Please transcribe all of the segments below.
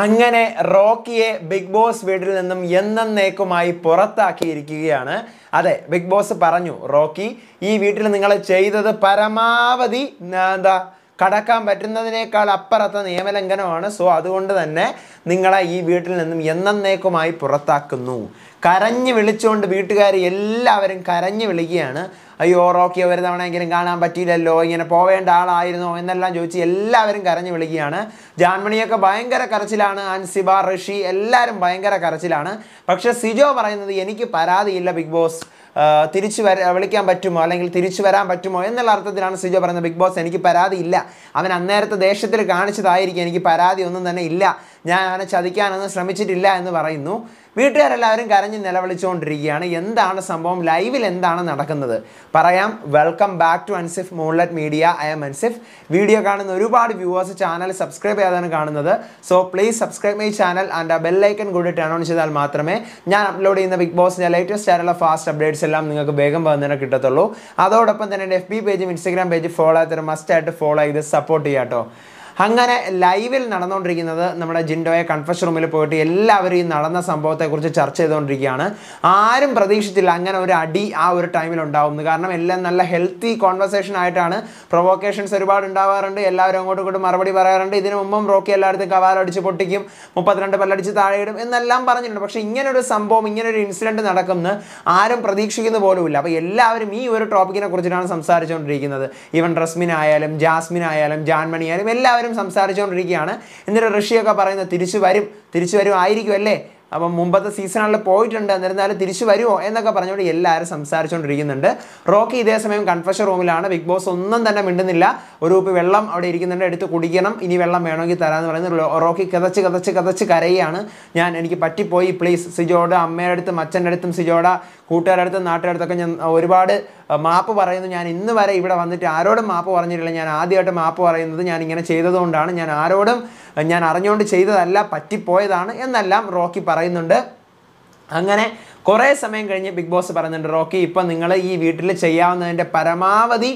അങ്ങനെ റോക്കിയെ big boss വീട്ടിൽ നിന്നും എന്നേക്കുമായി പുറത്താക്കിയിരിക്കുകയാണ് അതെ ബിഗ് ബോസ് പറഞ്ഞു റോക്കി ഈ വീട്ടിൽ നിങ്ങൾ ചെയ്തത് പരമാവധി എന്താ കടക്കാൻ പറ്റുന്നതിനേക്കാൾ അപ്പുറത്തെ നിയമലംഘനമാണ് സോ അതുകൊണ്ട് തന്നെ നിങ്ങളെ ഈ വീട്ടിൽ നിന്നും എന്നേക്കുമായി പുറത്താക്കുന്നു കരഞ്ഞു വിളിച്ചുകൊണ്ട് വീട്ടുകാർ എല്ലാവരും കരഞ്ഞു വിളിക്കുകയാണ് അയ്യോ റോക്കി ഒരു തവണയെങ്കിലും കാണാൻ പറ്റിയില്ലല്ലോ ഇങ്ങനെ പോവേണ്ട ആളായിരുന്നോ എന്നെല്ലാം ചോദിച്ച് എല്ലാവരും കരഞ്ഞു വിളിക്കുകയാണ് ജാൻമണിയൊക്കെ ഭയങ്കര കരച്ചിലാണ് അൻസിബ ഋഷി എല്ലാവരും ഭയങ്കര കരച്ചിലാണ് പക്ഷേ സിജോ പറയുന്നത് എനിക്ക് പരാതിയില്ല ബിഗ് ബോസ് തിരിച്ചു വര വിളിക്കാൻ പറ്റുമോ അല്ലെങ്കിൽ തിരിച്ചു വരാൻ പറ്റുമോ എന്നുള്ള അർത്ഥത്തിലാണ് സിജോ പറയുന്നത് ബിഗ് ബോസ് എനിക്ക് പരാതി ഇല്ല അവൻ അന്നേരത്തെ ദേഷ്യത്തിൽ കാണിച്ചതായിരിക്കും എനിക്ക് പരാതി ഒന്നും തന്നെ ഇല്ല ഞാൻ അവനെ ചതിക്കാനൊന്നും ശ്രമിച്ചിട്ടില്ല എന്ന് പറയുന്നു വീട്ടുകാരെല്ലാവരും കരഞ്ഞ് നിലവിളിച്ചുകൊണ്ടിരിക്കുകയാണ് എന്താണ് സംഭവം ലൈവിൽ എന്താണ് നടക്കുന്നത് പറയാം welcome back to Ansif moonlit media I am Ansif video കാണുന്ന ഒരുപാട് വ്യൂവേഴ്സ് ചാനൽ സബ്സ്ക്രൈബ് ചെയ്യാതാണ് കാണുന്നത് so please subscribe my channel and ആ ബെല്ലൈക്കൺ കൂടി ടേൺ ഓൺ ചെയ്താൽ മാത്രമേ ഞാൻ അപ്ലോഡ് ചെയ്യുന്ന ബിഗ് ബോസിൻ്റെ ലേറ്റസ്റ്റ് ആയിട്ടുള്ള ഫാസ്റ്റ് അപ്ഡേറ്റ്സ് എല്ലാം നിങ്ങൾക്ക് വേഗം വന്നിട്ട് കിട്ടത്തുള്ളൂ അതോടൊപ്പം തന്നെ എൻ്റെ എഫ് ബി പേജും ഇൻസ്റ്റാഗ്രാം പേജ് ഫോളോ ആയി മസ്റ്റ് ആയിട്ട് ഫോളോ ചെയ്ത് സപ്പോർട്ട് ചെയ്യാം കേട്ടോ അങ്ങനെ ലൈവിൽ നടന്നുകൊണ്ടിരിക്കുന്നത് നമ്മുടെ ജിൻഡോയെ കൺഫഷൻ റൂമിൽ പോയിട്ട് എല്ലാവരും ഈ നടന്ന സംഭവത്തെക്കുറിച്ച് ചർച്ച ചെയ്തുകൊണ്ടിരിക്കുകയാണ് ആരും പ്രതീക്ഷിച്ചില്ല അങ്ങനെ ഒരു അടി ആ ഒരു ടൈമിൽ ഉണ്ടാവും കാരണം എല്ലാം നല്ല ഹെൽത്തി കോൺവെർസേഷൻ ആയിട്ടാണ് പ്രൊവോക്കേഷൻസ് ഒരുപാട് ഉണ്ടാവാറുണ്ട് എല്ലാവരും അങ്ങോട്ടും ഇങ്ങോട്ടും മറുപടി പറയാറുണ്ട് ഇതിനു മുമ്പും റോക്കി എല്ലായിടത്തും കവാലടിച്ച് പൊട്ടിക്കും മുപ്പത്തിരണ്ട് പല്ലടിച്ച് താഴെയിടും എന്നെല്ലാം പറഞ്ഞിട്ടുണ്ട് പക്ഷേ ഇങ്ങനൊരു സംഭവം ഇങ്ങനൊരു ഇൻസിഡൻറ്റ് നടക്കുന്ന ആരും പ്രതീക്ഷിക്കുന്ന പോലുമില്ല അപ്പോൾ എല്ലാവരും ഈ ഒരു ടോപ്പിക്കിനെ കുറിച്ചിട്ടാണ് സംസാരിച്ചുകൊണ്ടിരിക്കുന്നത് ഈവൻ റസ്മിൻ ആയാലും ജാസ്മിൻ ആയാലും ജാൻമണി ആയാലും എല്ലാവരും എല്ലാവരും സംസാരിച്ചുകൊണ്ടിരിക്കുകയാണ് എന്നിട്ട് ഋഷിയൊക്കെ പറയുന്നത് തിരിച്ചു വരും തിരിച്ചു വരും അല്ലേ അപ്പം മുമ്പത്തെ സീസണുകളിൽ പോയിട്ടുണ്ട് എന്നിരുന്നാലും തിരിച്ചു വരുമോ എന്നൊക്കെ പറഞ്ഞുകൊണ്ട് എല്ലാവരും സംസാരിച്ചുകൊണ്ടിരിക്കുന്നുണ്ട് റോക്കി ഇതേ സമയം കൺഫഷൻ റൂമിലാണ് ബിഗ് ബോസ് ഒന്നും തന്നെ മിണ്ടുന്നില്ല ഒരു ഉപ്പ് വെള്ളം അവിടെ ഇരിക്കുന്നുണ്ട് എടുത്ത് കുടിക്കണം ഇനി വെള്ളം വേണമെങ്കിൽ തരാമെന്ന് പറയുന്നത് റോക്കി കതച്ച് കതച്ച് കതച്ച് കരയാണ് ഞാൻ എനിക്ക് പറ്റിപ്പോയി പ്ലീസ് സിജോട അമ്മയുടെ അടുത്തും അച്ഛൻ്റെ അടുത്തും സിജോട കൂട്ടുകാരുടെ അടുത്തും നാട്ടുകാരുടെ അടുത്തൊക്കെ ഞാൻ ഒരുപാട് മാപ്പ് പറയുന്നു ഞാൻ ഇന്ന് വരെ ഇവിടെ വന്നിട്ട് ആരോടും മാപ്പ് പറഞ്ഞിട്ടില്ല ഞാൻ ആദ്യമായിട്ട് മാപ്പ് പറയുന്നത് ഞാൻ ഇങ്ങനെ ചെയ്തതുകൊണ്ടാണ് ഞാൻ ആരോടും ഞാൻ അറിഞ്ഞുകൊണ്ട് ചെയ്തതല്ല പറ്റിപ്പോയതാണ് എന്നെല്ലാം റോക്കി പറയുന്നുണ്ട് അങ്ങനെ കുറേ സമയം കഴിഞ്ഞ് ബിഗ് ബോസ് പറയുന്നുണ്ട് റോക്കി ഇപ്പം നിങ്ങൾ ഈ വീട്ടിൽ ചെയ്യാവുന്നതിൻ്റെ പരമാവധി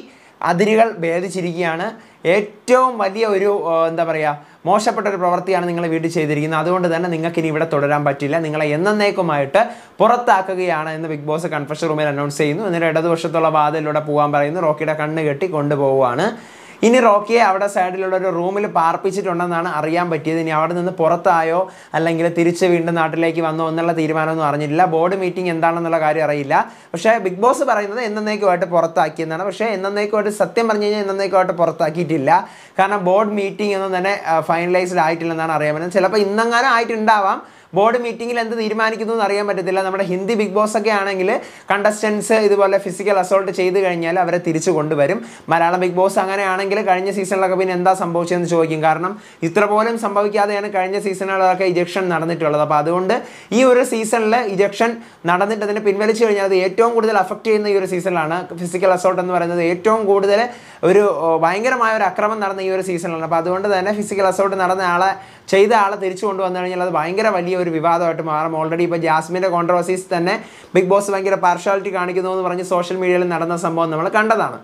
അതിരുകൾ ഭേദിച്ചിരിക്കുകയാണ് ഏറ്റവും വലിയ ഒരു എന്താ പറയുക മോശപ്പെട്ട ഒരു പ്രവൃത്തിയാണ് നിങ്ങൾ വീട്ടിൽ ചെയ്തിരിക്കുന്നത് അതുകൊണ്ട് തന്നെ നിങ്ങൾക്ക് ഇനി ഇവിടെ തുടരാൻ പറ്റില്ല നിങ്ങളെ എന്നേക്കുമായിട്ട് പുറത്താക്കുകയാണ് എന്ന് ബിഗ് ബോസ് കൺഫഷൻ റൂമിൽ അനൗൺസ് ചെയ്യുന്നു എന്നിട്ട് ഇടതുവശത്തുള്ള വാതിലൂടെ പോകാൻ പറയുന്നു റോക്കിയുടെ കണ്ണ് കെട്ടി കൊണ്ടുപോവുകയാണ് ഇനി റോക്കിയെ അവിടെ സൈഡിലുള്ള ഒരു റൂമിൽ പാർപ്പിച്ചിട്ടുണ്ടെന്നാണ് അറിയാൻ പറ്റിയത് ഇനി അവിടെ നിന്ന് പുറത്തായോ അല്ലെങ്കിൽ തിരിച്ച് വീണ്ടും നാട്ടിലേക്ക് വന്നോ എന്നുള്ള തീരുമാനമൊന്നും അറിഞ്ഞിട്ടില്ല ബോർഡ് മീറ്റിംഗ് എന്താണെന്നുള്ള കാര്യം അറിയില്ല പക്ഷേ ബിഗ് ബോസ് പറയുന്നത് എന്നേക്കുമായിട്ട് പുറത്താക്കിയെന്നാണ് പക്ഷേ എന്നേക്കുമായിട്ട് സത്യം പറഞ്ഞു കഴിഞ്ഞാൽ എന്നേക്കുമായിട്ട് പുറത്താക്കിയിട്ടില്ല കാരണം ബോർഡ് മീറ്റിംഗ് ഒന്നും തന്നെ ഫൈനലൈസ്ഡ് ആയിട്ടില്ലെന്നാണ് അറിയാൻ പറ്റുന്നത് ചിലപ്പോൾ ഇന്നെങ്ങാനും ആയിട്ടുണ്ടാവാം ബോർഡ് മീറ്റിംഗിൽ എന്ത് തീരുമാനിക്കുന്നു എന്ന് അറിയാൻ പറ്റത്തില്ല നമ്മുടെ ഹിന്ദി ബിഗ് ബോസ് ഒക്കെ ആണെങ്കിൽ കണ്ടസ്റ്റൻസ് ഇതുപോലെ ഫിസിക്കൽ അസോൾട്ട് ചെയ്ത് കഴിഞ്ഞാൽ അവരെ തിരിച്ചു കൊണ്ടുവരും മലയാളം ബിഗ് ബോസ് അങ്ങനെയാണെങ്കിൽ കഴിഞ്ഞ സീസണിലൊക്കെ പിന്നെ എന്താ സംഭവിച്ചതെന്ന് ചോദിക്കും കാരണം ഇത്ര പോലും സംഭവിക്കാതെയാണ് കഴിഞ്ഞ സീസണുകളൊക്കെ ഇജക്ഷൻ നടന്നിട്ടുള്ളത് അപ്പോൾ അതുകൊണ്ട് ഈ ഒരു സീസണിൽ ഇജക്ഷൻ നടന്നിട്ട് അതിനെ പിൻവലിച്ചു കഴിഞ്ഞാൽ അത് ഏറ്റവും കൂടുതൽ അഫക്റ്റ് ചെയ്യുന്ന ഈ ഒരു സീസണിലാണ് ഫിസിക്കൽ അസോൾട്ട് എന്ന് പറയുന്നത് ഏറ്റവും കൂടുതൽ ഒരു ഭയങ്കരമായ ഒരു അക്രമം നടന്ന ഈ ഒരു സീസണിലാണ് അപ്പോൾ അതുകൊണ്ട് തന്നെ ഫിസിക്കൽ അസോൾട്ട് നടന്ന ആളെ ചെയ്ത ആളെ തിരിച്ചു കൊണ്ടുവന്നു കഴിഞ്ഞാൽ അത് ഭയങ്കര വലിയ ഒരു വിവാദമായിട്ട് മാറും ഓൾറെഡി ഇപ്പോൾ ജാസ്മിൻ്റെ കോൺട്രവേഴ്സീസ് തന്നെ ബിഗ് ബോസ് ഭയങ്കര പാർഷ്യാലിറ്റി കാണിക്കുന്നു എന്ന് പറഞ്ഞ് സോഷ്യൽ മീഡിയയിൽ നടന്ന സംഭവം നമ്മൾ കണ്ടതാണ്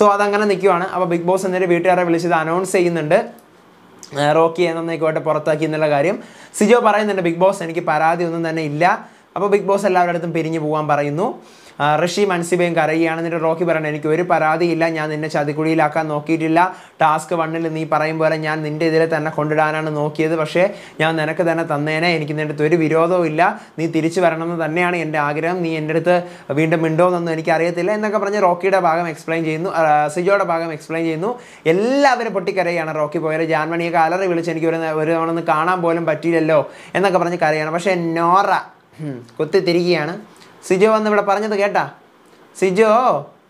സോ അതങ്ങനെ നിൽക്കുവാണ് അപ്പോൾ ബിഗ് ബോസ് എന്നൊരു വീട്ടുകാരെ വിളിച്ചത് അനൗൺസ് ചെയ്യുന്നുണ്ട് റോക്കി എന്നേക്കോട്ടെ പുറത്താക്കി എന്നുള്ള കാര്യം സിജോ പറയുന്നുണ്ട് ബിഗ് ബോസ് എനിക്ക് പരാതി ഒന്നും തന്നെ ഇല്ല അപ്പോൾ ബിഗ് ബോസ് എല്ലാവരുടെ അടുത്തും പിരിഞ്ഞു പോകാൻ പറയുന്നു ഋഷി മൻസിബയും കരയുകയാണ് എന്നിട്ട് റോക്കി പറയണം എനിക്ക് ഒരു പരാതിയില്ല ഞാൻ നിന്നെ ചതിക്കുഴിയിലാക്കാൻ നോക്കിയിട്ടില്ല ടാസ്ക് വണ്ണിൽ നീ പറയും പോലെ ഞാൻ നിന്റെ ഇതിലെ തന്നെ കൊണ്ടിടാനാണ് നോക്കിയത് പക്ഷേ ഞാൻ നിനക്ക് തന്നെ തന്നേനെ എനിക്ക് നിന്റെ അടുത്ത് ഒരു വിരോധവും ഇല്ല നീ തിരിച്ചു വരണമെന്ന് തന്നെയാണ് എൻ്റെ ആഗ്രഹം നീ എൻ്റെ അടുത്ത് വീണ്ടും എനിക്ക് എനിക്കറിയത്തില്ല എന്നൊക്കെ പറഞ്ഞ് റോക്കിയുടെ ഭാഗം എക്സ്പ്ലെയിൻ ചെയ്യുന്നു സിജോയുടെ ഭാഗം എക്സ്പ്ലെയിൻ ചെയ്യുന്നു എല്ലാവരും പൊട്ടിക്കരയാണ് റോക്കി പോയത് ജാൻമണിയൊക്കെ അലറി വിളിച്ച് എനിക്ക് ഒരു ഒരു തവണ ഒന്ന് കാണാൻ പോലും പറ്റിയില്ലല്ലോ എന്നൊക്കെ പറഞ്ഞ് കരയാണ് പക്ഷേ നോറ കുത്തി തിരികെയാണ് സിജോ വന്ന് ഇവിടെ പറഞ്ഞത് കേട്ടാ സിജോ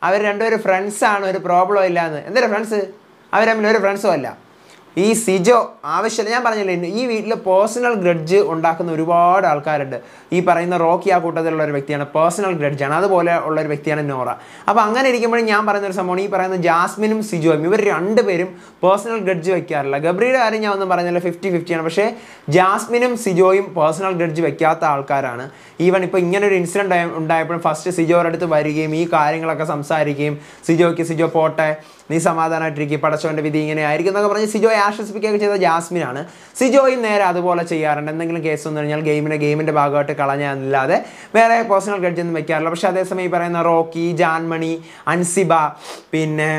അവർ രണ്ടുപേരും ഫ്രണ്ട്സാണ് ഒരു പ്രോബ്ലം ഇല്ലാന്ന് എന്തൊരു ഫ്രണ്ട്സ് അവർ തമ്മിൽ ഒരു ഫ്രണ്ട്സും അല്ല ഈ സിജോ ആവശ്യമില്ല ഞാൻ പറഞ്ഞില്ലേ ഈ വീട്ടിൽ പേഴ്സണൽ ഗ്രഡ്ജ് ഉണ്ടാക്കുന്ന ഒരുപാട് ആൾക്കാരുണ്ട് ഈ പറയുന്ന റോക്കി ആ കൂട്ടത്തിലുള്ള ഒരു വ്യക്തിയാണ് പേഴ്സണൽ ഗ്രഡ്ജാണ് അതുപോലെ ഉള്ള ഒരു വ്യക്തിയാണ് നോറ അപ്പോൾ അങ്ങനെ ഇരിക്കുമ്പോഴും ഞാൻ പറയുന്ന ഒരു സംഭവമാണ് ഈ പറയുന്ന ജാസ്മിനും സിജോയും ഇവർ രണ്ടുപേരും പേഴ്സണൽ ഗ്രഡ്ജ് വെക്കാറില്ല ഗബ്രിയുടെ കാര്യം ഞാൻ ഒന്നും പറഞ്ഞില്ല ഫിഫ്റ്റി ഫിഫ്റ്റിയാണ് പക്ഷേ ജാസ്മിനും സിജോയും പേഴ്സണൽ ഗ്രഡ്ജ് വെക്കാത്ത ആൾക്കാരാണ് ഈവൻ ഇപ്പോൾ ഇങ്ങനെ ഒരു ഇൻസിഡൻറ്റ് ഉണ്ടായപ്പോഴും ഫസ്റ്റ് സിജോയുടെ അടുത്ത് വരികയും ഈ കാര്യങ്ങളൊക്കെ സംസാരിക്കുകയും സിജോയ്ക്ക് സിജോ പോട്ടെ നീ സമാധാനമായിട്ടിരിക്കും പടച്ചോൻ്റെ വിധി ഇങ്ങനെ ആയിരിക്കും എന്നൊക്കെ പറഞ്ഞ് സിജോയെ ആശ്വസിപ്പിക്കുകയൊക്കെ ചെയ്ത ജാസ്മിനാണ് സിജോയും നേരെ അതുപോലെ ചെയ്യാറുണ്ട് എന്തെങ്കിലും കേസ് വന്നു കഴിഞ്ഞാൽ ഗെയിമിനെ ഗെയിമിൻ്റെ ഭാഗമായിട്ട് കളഞ്ഞാന്നില്ലാതെ വേറെ പേഴ്സണൽ ഗഡ്ജൊന്നും വെക്കാറില്ല പക്ഷേ അതേസമയം ഈ പറയുന്ന റോക്കി ജാൻമണി അൻസിബ പിന്നെ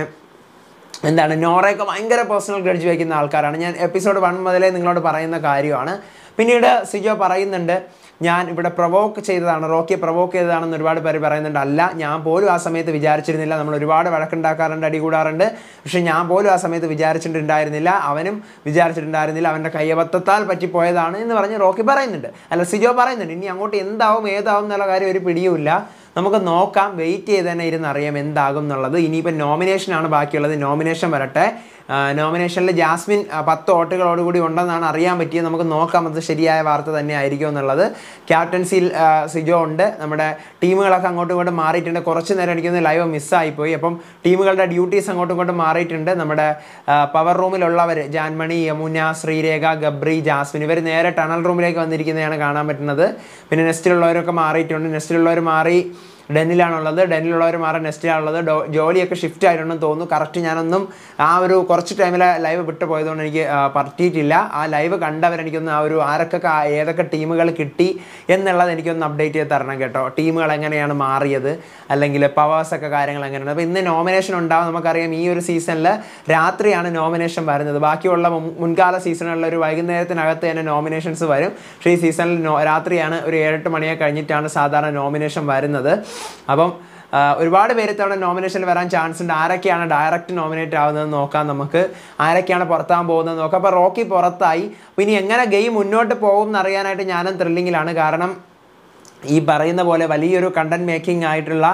എന്താണ് നോറയൊക്കെ ഭയങ്കര പേഴ്സണൽ ഗഡ്ജ് വയ്ക്കുന്ന ആൾക്കാരാണ് ഞാൻ എപ്പിസോഡ് വൺ മുതലേ നിങ്ങളോട് പറയുന്ന കാര്യമാണ് പിന്നീട് സിജോ പറയുന്നുണ്ട് ഞാൻ ഇവിടെ പ്രൊവോക്ക് ചെയ്തതാണ് റോക്കിയെ പ്രൊവോക്ക് ചെയ്തതാണെന്ന് ഒരുപാട് പേര് പറയുന്നുണ്ട് അല്ല ഞാൻ പോലും ആ സമയത്ത് വിചാരിച്ചിരുന്നില്ല നമ്മൾ ഒരുപാട് വഴക്കുണ്ടാക്കാറുണ്ട് അടികൂടാറുണ്ട് പക്ഷെ ഞാൻ പോലും ആ സമയത്ത് വിചാരിച്ചിട്ടുണ്ടായിരുന്നില്ല അവനും വിചാരിച്ചിട്ടുണ്ടായിരുന്നില്ല അവൻ്റെ കയ്യബദ്ധത്താൽ പറ്റിപ്പോയതാണ് എന്ന് പറഞ്ഞ് റോക്കി പറയുന്നുണ്ട് അല്ല സിജോ പറയുന്നുണ്ട് ഇനി അങ്ങോട്ട് എന്താവും ഏതാവും എന്നുള്ള കാര്യം ഒരു പിടിയുമില്ല നമുക്ക് നോക്കാം വെയിറ്റ് ചെയ്ത് തന്നെ ഇരുന്ന് അറിയാം എന്താകും എന്നുള്ളത് ഇനിയിപ്പോൾ നോമിനേഷനാണ് ബാക്കിയുള്ളത് നോമിനേഷൻ വരട്ടെ നോമിനേഷനിൽ ജാസ്മിൻ പത്ത് വോട്ടുകളോടുകൂടി ഉണ്ടെന്നാണ് അറിയാൻ പറ്റിയത് നമുക്ക് നോക്കാം അത് ശരിയായ വാർത്ത തന്നെ ആയിരിക്കും എന്നുള്ളത് ക്യാപ്റ്റൻസിയിൽ സിജോ ഉണ്ട് നമ്മുടെ ടീമുകളൊക്കെ അങ്ങോട്ടും ഇങ്ങോട്ടും മാറിയിട്ടുണ്ട് കുറച്ച് നേരം എനിക്കൊന്ന് ലൈവ് മിസ്സായിപ്പോയി അപ്പം ടീമുകളുടെ ഡ്യൂട്ടീസ് അങ്ങോട്ടും ഇങ്ങോട്ടും മാറിയിട്ടുണ്ട് നമ്മുടെ പവർ റൂമിലുള്ളവർ ജാൻമണി യമുന ശ്രീരേഖ ഗബ്രി ജാസ്മിൻ ഇവർ നേരെ ടണൽ റൂമിലേക്ക് വന്നിരിക്കുന്നതാണ് കാണാൻ പറ്റുന്നത് പിന്നെ നെസ്റ്റിലുള്ളവരൊക്കെ മാറിയിട്ടുണ്ട് നെസ്റ്റിലുള്ളവർ മാറി ഡെന്നിലാണുള്ളത് ഡെന്നിലുള്ളവർ മാറി നെസ്റ്റിലാണുള്ളത് ജോലിയൊക്കെ ഷിഫ്റ്റ് ആയിട്ടുണ്ടെന്ന് തോന്നുന്നു കറക്റ്റ് ഞാനൊന്നും ആ ഒരു കുറച്ച് ടൈമിൽ ലൈവ് വിട്ടു പോയതുകൊണ്ട് എനിക്ക് പറ്റിയിട്ടില്ല ആ ലൈവ് കണ്ടവരെനിക്കൊന്ന് ആ ഒരു ആരൊക്കെ ഏതൊക്കെ ടീമുകൾ കിട്ടി എന്നുള്ളത് എനിക്കൊന്ന് അപ്ഡേറ്റ് ചെയ്ത് തരണം കേട്ടോ ടീമുകൾ എങ്ങനെയാണ് മാറിയത് അല്ലെങ്കിൽ പവേഴ്സൊക്കെ കാര്യങ്ങൾ എങ്ങനെയാണ് അപ്പോൾ ഇന്ന് നോമിനേഷൻ ഉണ്ടാവും നമുക്കറിയാം ഈ ഒരു സീസണിൽ രാത്രിയാണ് നോമിനേഷൻ വരുന്നത് ബാക്കിയുള്ള മുൻകാല സീസണുകളിൽ ഒരു വൈകുന്നേരത്തിനകത്ത് തന്നെ നോമിനേഷൻസ് വരും പക്ഷേ ഈ സീസണിൽ രാത്രിയാണ് ഒരു ഏഴെട്ട് മണിയൊക്കെ കഴിഞ്ഞിട്ടാണ് സാധാരണ നോമിനേഷൻ വരുന്നത് അപ്പം ഒരുപാട് പേര് തവണ നോമിനേഷനിൽ വരാൻ ചാൻസ് ഉണ്ട് ആരൊക്കെയാണ് ഡയറക്റ്റ് നോമിനേറ്റ് ആവുന്നത് നോക്കാം നമുക്ക് ആരൊക്കെയാണ് പുറത്താകാൻ പോകുന്നത് നോക്കാം അപ്പോൾ റോക്കി പുറത്തായി ഇനി എങ്ങനെ ഗെയിം മുന്നോട്ട് പോകും എന്നറിയാനായിട്ട് ഞാനും ത്രില്ലിങ്ങിലാണ് കാരണം ഈ പറയുന്ന പോലെ വലിയൊരു കണ്ടന്റ് മേക്കിംഗ് ആയിട്ടുള്ള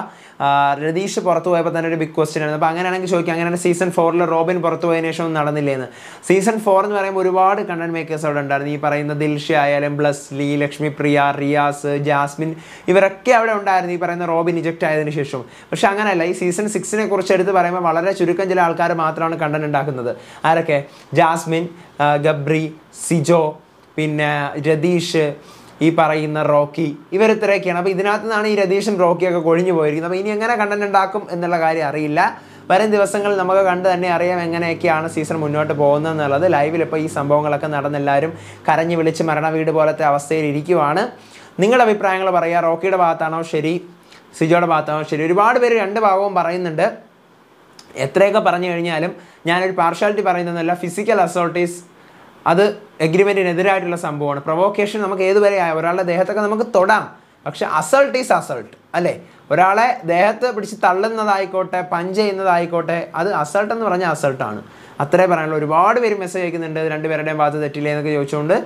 രതീഷ് പുറത്തു പോയപ്പോൾ തന്നെ ഒരു ബിഗ് ക്വസ്റ്റ്യൻ ആയിരുന്നു അപ്പോൾ അങ്ങനെയാണെങ്കിൽ ചോദിക്കാം അങ്ങനെയാണ് സീസൺ ഫോറിൽ റോബിൻ പുറത്തു പോയതിനു ശേഷം ഒന്നും നടന്നില്ലേന്ന് സീസൺ ഫോർ എന്ന് പറയുമ്പോൾ ഒരുപാട് കണ്ടന്റ് മേക്കേഴ്സ് അവിടെ ഉണ്ടായിരുന്നു ഈ പറയുന്ന ദിൽഷ ആയാലും ലീ ലക്ഷ്മി പ്രിയ റിയാസ് ജാസ്മിൻ ഇവരൊക്കെ അവിടെ ഉണ്ടായിരുന്നു ഈ പറയുന്ന റോബിൻ ഇജക്റ്റ് ആയതിനു ശേഷം പക്ഷെ അങ്ങനെയല്ല ഈ സീസൺ സിക്സിനെ കുറിച്ച് എടുത്ത് പറയുമ്പോൾ വളരെ ചുരുക്കം ചില ആൾക്കാർ മാത്രമാണ് കണ്ടന്റ് ഉണ്ടാക്കുന്നത് ആരൊക്കെ ജാസ്മിൻ ഗബ്രി സിജോ പിന്നെ രതീഷ് ഈ പറയുന്ന റോക്കി ഇവരിത്രയൊക്കെയാണ് അപ്പോൾ ഇതിനകത്ത് നിന്നാണ് ഈ രതീഷും റോക്കിയൊക്കെ കൊഴിഞ്ഞു പോയിരിക്കുന്നത് അപ്പോൾ ഇനി എങ്ങനെ കണ്ടന്റ് ഉണ്ടാക്കും എന്നുള്ള കാര്യം അറിയില്ല വരും ദിവസങ്ങളിൽ നമുക്ക് കണ്ട് തന്നെ അറിയാം എങ്ങനെയൊക്കെയാണ് സീസൺ മുന്നോട്ട് പോകുന്നതെന്നുള്ളത് ലൈവിൽ ഇപ്പോൾ ഈ സംഭവങ്ങളൊക്കെ നടന്നെല്ലാവരും കരഞ്ഞു വിളിച്ച് മരണ വീട് പോലത്തെ അവസ്ഥയിൽ ഇരിക്കുവാണ് നിങ്ങളുടെ അഭിപ്രായങ്ങൾ പറയുക റോക്കിയുടെ ഭാഗത്താണോ ശരി സിജോയുടെ ഭാഗത്താണോ ശരി ഒരുപാട് പേര് രണ്ട് ഭാഗവും പറയുന്നുണ്ട് എത്രയൊക്കെ പറഞ്ഞു കഴിഞ്ഞാലും ഞാനൊരു പാർഷ്യാലിറ്റി പറയുന്നതല്ല ഫിസിക്കൽ അസോൾട്ട് അത് എഗ്രിമെൻറ്റിനെതിരായിട്ടുള്ള സംഭവമാണ് പ്രൊവോക്കേഷൻ നമുക്ക് ഏതുവരെ ഒരാളുടെ ദേഹത്തൊക്കെ നമുക്ക് തൊടാം പക്ഷെ അസൾട്ട് ഈസ് അസൾട്ട് അല്ലേ ഒരാളെ ദേഹത്ത് പിടിച്ച് തള്ളുന്നതായിക്കോട്ടെ പഞ്ച് ചെയ്യുന്നതായിക്കോട്ടെ അത് അസൾട്ട് എന്ന് പറഞ്ഞാൽ അസൾട്ടാണ് അത്രേ പറയാനുള്ളൂ ഒരുപാട് പേര് മെസ്സേജ് അയക്കുന്നുണ്ട് രണ്ടുപേരുടെയും ഭാഗത്ത് തെറ്റില്ലേ എന്നൊക്കെ ചോദിച്ചുകൊണ്ട്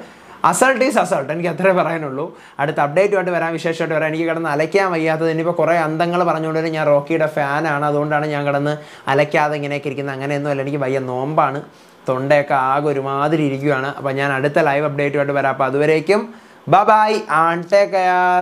അസൾട്ട് ഈസ് അസൾട്ട് എനിക്ക് അത്രേ പറയാനുള്ളൂ അടുത്ത അപ്ഡേറ്റുമായിട്ട് വരാൻ വിശേഷമായിട്ട് വരാൻ എനിക്ക് കിടന്ന് അലയ്ക്കാൻ വയ്യാത്തത് ഇനിയിപ്പോൾ കുറേ അന്തങ്ങൾ പറഞ്ഞുകൊണ്ട് ഞാൻ റോക്കിയുടെ ഫാനാണ് അതുകൊണ്ടാണ് ഞാൻ കിടന്ന് അലയ്ക്കാതെ ഇങ്ങനെയൊക്കെ ഇരിക്കുന്നത് അങ്ങനെയൊന്നുമല്ല എനിക്ക് വയ്യ നോമ്പാണ് തൊണ്ടയൊക്കെ ആകെ ഒരുമാതിരി ഇരിക്കുകയാണ് അപ്പോൾ ഞാൻ അടുത്ത ലൈവ് അപ്ഡേറ്റുമായിട്ട് വരാം അപ്പോൾ അതുവരേക്കും ബ ബൈ ആൺ ടേക്ക് കെയർ